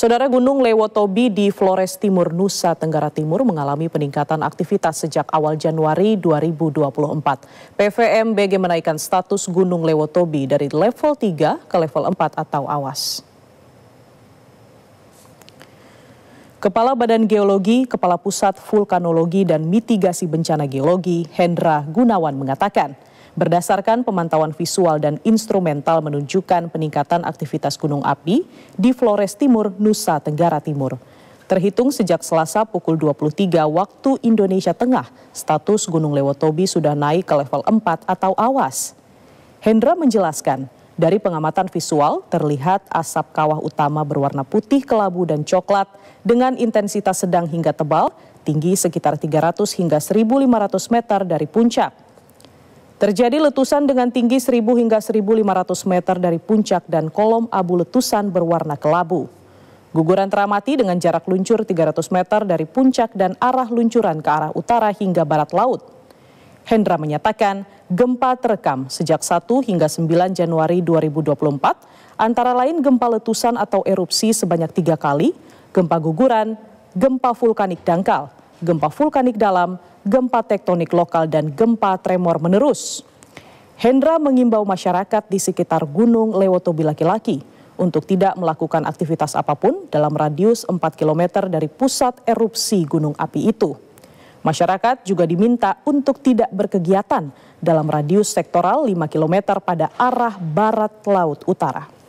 Saudara Gunung Lewotobi di Flores Timur, Nusa Tenggara Timur mengalami peningkatan aktivitas sejak awal Januari 2024. PVMBG menaikkan status Gunung Lewotobi dari level 3 ke level 4 atau awas. Kepala Badan Geologi, Kepala Pusat Vulkanologi dan Mitigasi Bencana Geologi, Hendra Gunawan mengatakan, Berdasarkan pemantauan visual dan instrumental menunjukkan peningkatan aktivitas gunung api di Flores Timur, Nusa Tenggara Timur. Terhitung sejak Selasa pukul 23 waktu Indonesia Tengah, status Gunung Lewotobi sudah naik ke level 4 atau awas. Hendra menjelaskan, dari pengamatan visual, terlihat asap kawah utama berwarna putih kelabu dan coklat dengan intensitas sedang hingga tebal, tinggi sekitar 300 hingga 1.500 meter dari puncak. Terjadi letusan dengan tinggi 1.000 hingga 1.500 meter dari puncak dan kolom abu letusan berwarna kelabu. Guguran teramati dengan jarak luncur 300 meter dari puncak dan arah luncuran ke arah utara hingga barat laut. Hendra menyatakan gempa terekam sejak 1 hingga 9 Januari 2024, antara lain gempa letusan atau erupsi sebanyak tiga kali, gempa guguran, gempa vulkanik dangkal, gempa vulkanik dalam, gempa tektonik lokal dan gempa tremor menerus. Hendra mengimbau masyarakat di sekitar Gunung Lewotobi Laki-Laki untuk tidak melakukan aktivitas apapun dalam radius 4 km dari pusat erupsi gunung api itu. Masyarakat juga diminta untuk tidak berkegiatan dalam radius sektoral 5 km pada arah barat laut utara.